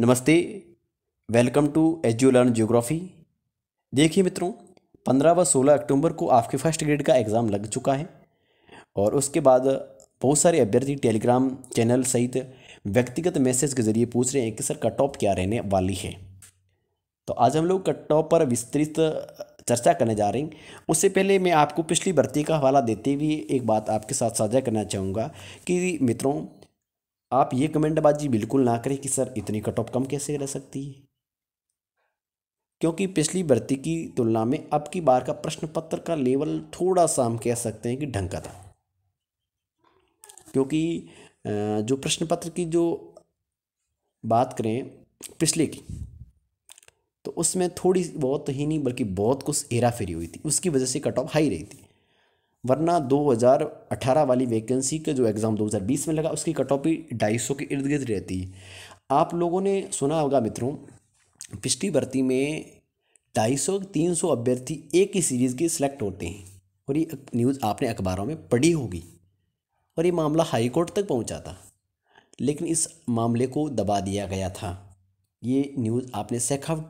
नमस्ते welcome to H learn geography देखिए मित्रों पंद्रह व सोलह अक्टूबर को आपके फर्स्ट ग्रेड का एग्ज़ाम लग चुका है और उसके बाद बहुत सारे अभ्यर्थी टेलीग्राम चैनल सहित व्यक्तिगत मैसेज के जरिए पूछ रहे हैं कि सर कट ऑफ क्या रहने वाली है तो आज हम लोग कट ऑफ पर विस्तृत चर्चा करने जा रहे हैं उससे पहले मैं आपको पिछली भर्ती का हवाला देते हुए एक बात आपके साथ साझा करना चाहूँगा कि मित्रों आप ये कमेंटबाजी बिल्कुल ना करें कि सर इतनी कट ऑफ कम कैसे रह सकती है क्योंकि पिछली भर्ती की तुलना में अब की बार का प्रश्न पत्र का लेवल थोड़ा सा हम कह सकते हैं कि ढंग का था क्योंकि जो प्रश्न पत्र की जो बात करें पिछले की तो उसमें थोड़ी बहुत ही नहीं बल्कि बहुत कुछ हेरा फेरी हुई थी उसकी वजह से कट ऑफ हाई रही थी वरना 2018 वाली वैकेंसी का जो एग्ज़ाम 2020 में लगा उसकी कट ऑफ भी ढाई सौ के इर्द गिर्द रहती है आप लोगों ने सुना होगा मित्रों पिछली भर्ती में ढाई सौ तीन सौ अभ्यर्थी एक ही सीरीज़ के सिलेक्ट होते हैं और ये न्यूज़ आपने अखबारों में पढ़ी होगी और ये मामला हाईकोर्ट तक पहुंचा था लेकिन इस मामले को दबा दिया गया था ये न्यूज़ आपने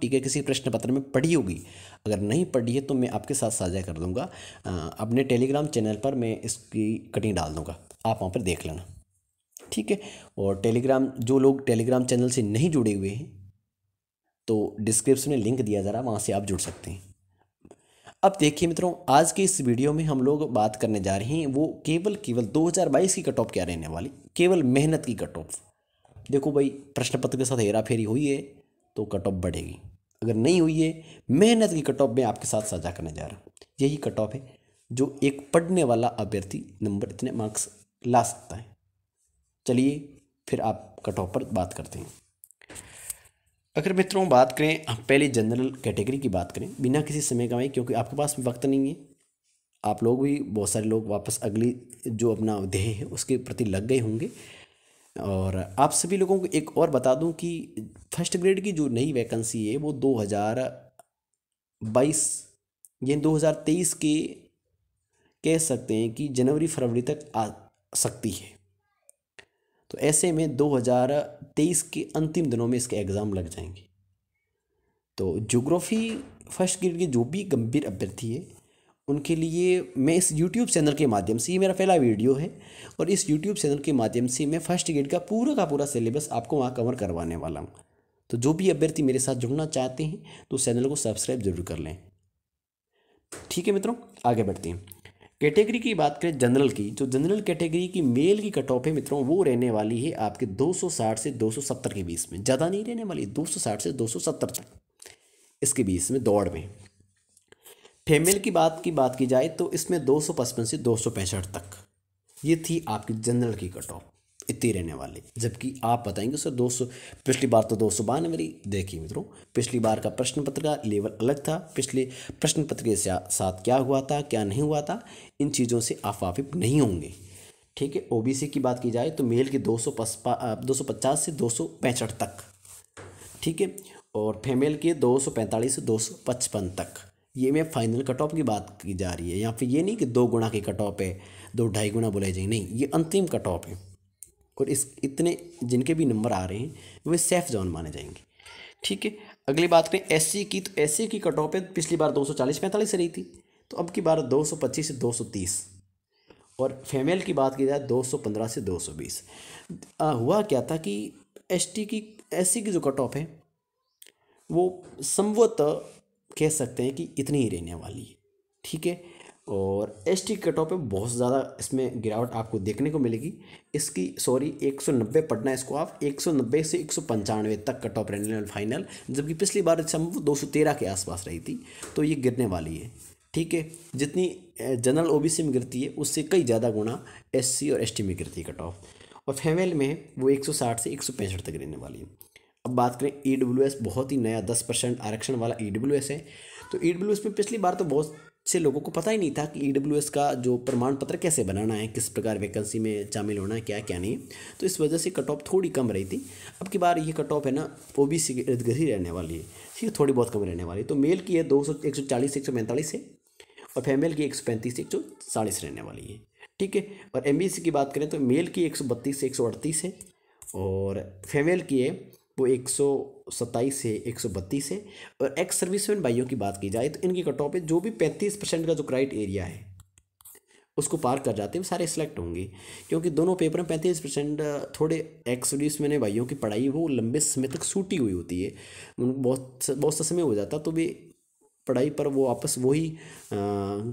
टी के किसी प्रश्न पत्र में पढ़ी होगी अगर नहीं पढ़ी है तो मैं आपके साथ साझा कर दूंगा अपने टेलीग्राम चैनल पर मैं इसकी कटिंग डाल दूंगा आप वहाँ पर देख लेना ठीक है और टेलीग्राम जो लोग टेलीग्राम चैनल से नहीं जुड़े हुए हैं तो डिस्क्रिप्शन में लिंक दिया जा रहा है वहाँ से आप जुड़ सकते हैं अब देखिए मित्रों आज के इस वीडियो में हम लोग बात करने जा रहे हैं वो केवल केवल 2022 की कट ऑफ क्या रहने वाली केवल मेहनत की कट ऑफ देखो भाई प्रश्न पत्र के साथ हेरा फेरी हुई है तो कट ऑफ बढ़ेगी अगर नहीं हुई है मेहनत की कट ऑफ में आपके साथ साझा करने जा रहा हूँ यही कट ऑफ है जो एक पढ़ने वाला अभ्यर्थी नंबर इतने मार्क्स ला सकता है चलिए फिर आप कट ऑफ पर बात करते हैं अगर मित्रों बात करें पहले जनरल कैटेगरी की बात करें बिना किसी समय गंवाए क्योंकि आपके पास वक्त नहीं है आप लोग भी बहुत सारे लोग वापस अगली जो अपना ध्येय है उसके प्रति लग गए होंगे और आप सभी लोगों को एक और बता दूं कि फर्स्ट ग्रेड की जो नई वैकेंसी है वो 2022 यानी तेईस के कह सकते हैं कि जनवरी फरवरी तक आ सकती है तो ऐसे में 2023 के अंतिम दिनों में इसके एग्ज़ाम लग जाएंगे तो जोग्राफ़ी फर्स्ट ग्रेड के जो भी गंभीर अभ्यर्थी है उनके लिए मैं इस YouTube चैनल के माध्यम से ये मेरा पहला वीडियो है और इस YouTube चैनल के माध्यम से मैं फर्स्ट ग्रेड का पूरा का पूरा सिलेबस आपको वहाँ कवर करवाने वाला हूँ तो जो भी अभ्यर्थी मेरे साथ जुड़ना चाहते हैं तो चैनल को सब्सक्राइब जरूर कर लें ठीक है मित्रों आगे बढ़ते हैं कैटेगरी की बात करें जनरल की जो जनरल कैटेगरी की मेल की कट ऑफ है मित्रों वो रहने वाली है आपके 260 से 270 के बीच में ज़्यादा नहीं रहने वाली 260 से 270 तक इसके बीच में दौड़ में फेमेल की बात की बात की जाए तो इसमें 255 से दो तक ये थी आपकी जनरल की कट ऑफ इतनी रहने वाली जबकि आप बताएंगे सर 200 पिछली बार तो दो सौ बानवे देखिए मित्रों पिछली बार का प्रश्न पत्र का लेवल अलग था पिछले प्रश्न पत्र के साथ क्या हुआ था क्या नहीं हुआ था इन चीज़ों से आप वाकिफ नहीं होंगे ठीक है ओबीसी की बात की जाए तो मेल के दो सौ पचास से दो तक ठीक है और फीमेल के पैंतालीस से पचपन तक ये में फाइनल कट ऑफ की बात की जा रही है यहाँ फिर ये नहीं कि दो गुना की कट ऑफ है दो ढाई गुना बोलाई जाएंगे नहीं ये अंतिम कट ऑफ है और इस इतने जिनके भी नंबर आ रहे हैं वे सेफ जोन माने जाएंगे ठीक है अगली बात करें एस की तो एस की कट ऑफ है पिछली बार दो सौ चालीस पैंतालीस रही थी तो अब की बार दो सौ पच्चीस से दो सौ तीस और फेमेल की बात की जाए दो सौ पंद्रह से दो सौ बीस हुआ क्या था कि एस की एस की जो कट ऑफ है वो संभवतः कह सकते हैं कि इतनी ही रहने वाली है ठीक है और एस टी कट ऑफ बहुत ज़्यादा इसमें गिरावट आपको देखने को मिलेगी इसकी सॉरी 190 पटना इसको आप 190 से एक सौ पंचानवे तक कट ऑफ रहने फाइनल जबकि पिछली बार सौ तेरह के आसपास रही थी तो ये गिरने वाली है ठीक है जितनी जनरल ओबीसी में गिरती है उससे कई ज़्यादा गुना एससी और एसटी में गिरती है कट ऑफ और फेमेल में वो साठ से एक तक रहने वाली है अब बात करें ई e बहुत ही नया दस परसेंट आरक्षण वाला ई e है तो ई e में पिछली बार तो बहुत से लोगों को पता ही नहीं था कि ई का जो प्रमाण पत्र कैसे बनाना है किस प्रकार वैकेंसी में शामिल होना है क्या क्या नहीं तो इस वजह से कट ऑफ थोड़ी कम रही थी अब की बार ये कट ऑफ है ना ओ बी सी इर्द गिर्द ही रहने वाली है ठीक है थोड़ी बहुत कम रहने वाली है तो मेल की है दो सौ एक सौ चालीस एक सौ पैंतालीस है और फीमेल की एक सौ पैंतीस एक सौ चालीस रहने वाली है ठीक है और एम की बात करें तो मेल की एक सौ बत्तीस से एक सौ अड़तीस है और फीमेल की है वो एक सौ सत्ताईस है एक सौ बत्तीस है और एक्स सर्विसमैन भाइयों की बात की जाए तो इनकी कट ऑफ है जो भी पैंतीस परसेंट का जो क्राइट एरिया है उसको पार कर जाते हैं सारे सिलेक्ट होंगे क्योंकि दोनों पेपर में पैंतीस परसेंट थोड़े एक्स सर्विस मैंने भाइयों की पढ़ाई वो लंबे समय तक सूटी हुई होती है बहुत बहुत सा समय हो जाता तो भी पढ़ाई पर वो आपस वही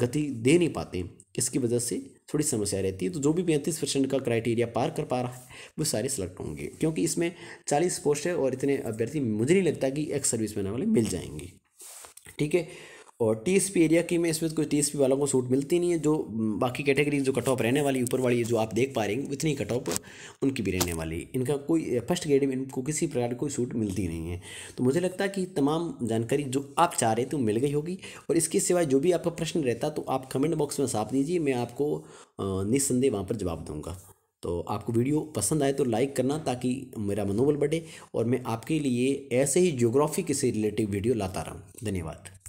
गति दे नहीं पाते इसकी वजह से थोड़ी समस्या रहती है तो जो भी पैंतीस परसेंट का क्राइटेरिया पार कर पा रहा है वो सारे सेलेक्ट होंगे क्योंकि इसमें चालीस पोस्ट है और इतने अभ्यर्थी मुझे नहीं लगता कि एक्स सर्विस मैन वाले मिल जाएंगे ठीक है और टी एस पी एरिया की में इसमें कुछ टी एस पी वालों को सूट मिलती नहीं है जो बाकी कैटेगरी जो कट ऑफ रहने वाली ऊपर वाली जो आप देख पा रहे हैं इतनी कट ऑफ उनकी भी रहने वाली इनका कोई फर्स्ट ग्रेड में इनको किसी प्रकार की कोई सूट मिलती नहीं है तो मुझे लगता है कि तमाम जानकारी जो आप चाह रहे थे मिल गई होगी और इसके सिवाय जो भी आपका प्रश्न रहता तो आप कमेंट बॉक्स में साफ दीजिए मैं आपको निस्संदेह वहाँ पर जवाब दूँगा तो आपको वीडियो पसंद आए तो लाइक करना ताकि मेरा मनोबल बढ़े और मैं आपके लिए ऐसे ही ज्योग्राफी के से रिलेटिव वीडियो लाता रहूँ धन्यवाद